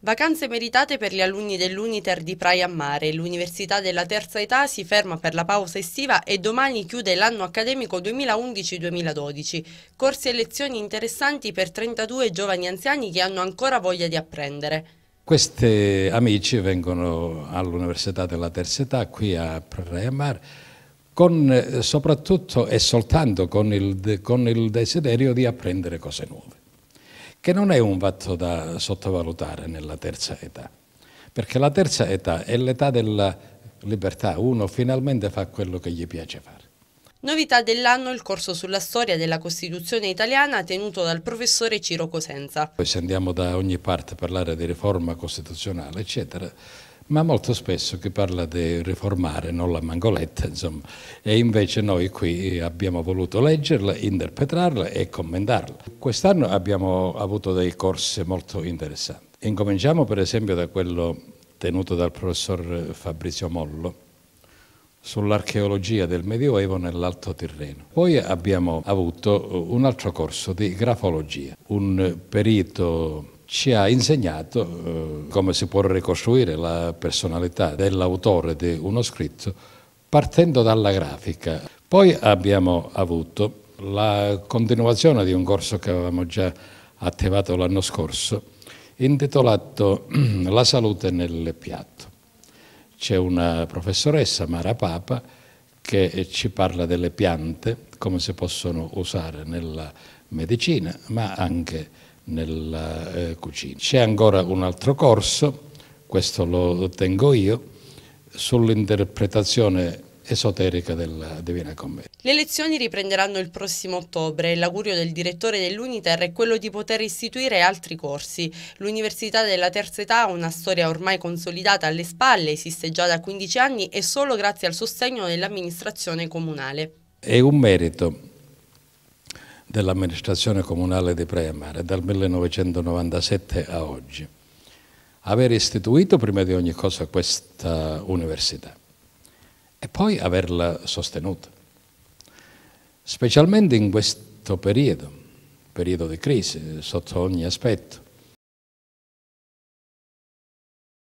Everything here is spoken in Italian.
Vacanze meritate per gli alunni dell'Uniter di Praia a Mare. L'Università della Terza Età si ferma per la pausa estiva e domani chiude l'anno accademico 2011-2012. Corsi e lezioni interessanti per 32 giovani anziani che hanno ancora voglia di apprendere. Questi amici vengono all'Università della Terza Età qui a Praia a Mare con, eh, soprattutto e soltanto con il, con il desiderio di apprendere cose nuove che non è un fatto da sottovalutare nella terza età, perché la terza età è l'età della libertà, uno finalmente fa quello che gli piace fare. Novità dell'anno il corso sulla storia della Costituzione italiana tenuto dal professore Ciro Cosenza. Poi se andiamo da ogni parte a parlare di riforma costituzionale, eccetera, ma molto spesso chi parla di riformare non la mangoletta, insomma, e invece noi qui eh, abbiamo voluto leggerla, interpretarla e commentarla. Quest'anno abbiamo avuto dei corsi molto interessanti. Incominciamo per esempio da quello tenuto dal professor Fabrizio Mollo sull'archeologia del Medioevo nell'Alto Tirreno. Poi abbiamo avuto un altro corso di grafologia, un perito ci ha insegnato eh, come si può ricostruire la personalità dell'autore di uno scritto partendo dalla grafica. Poi abbiamo avuto la continuazione di un corso che avevamo già attivato l'anno scorso, intitolato La salute nel piatto. C'è una professoressa, Mara Papa, che ci parla delle piante, come si possono usare nella medicina, ma anche nella eh, cucina. C'è ancora un altro corso, questo lo tengo io, sull'interpretazione esoterica della Divina Commedia. Le lezioni riprenderanno il prossimo ottobre e l'augurio del direttore dell'Uniter è quello di poter istituire altri corsi. L'Università della Terza Età ha una storia ormai consolidata alle spalle, esiste già da 15 anni e solo grazie al sostegno dell'amministrazione comunale. È un merito dell'amministrazione comunale di Preamare dal 1997 a oggi. Aver istituito prima di ogni cosa questa università e poi averla sostenuta, specialmente in questo periodo, periodo di crisi sotto ogni aspetto,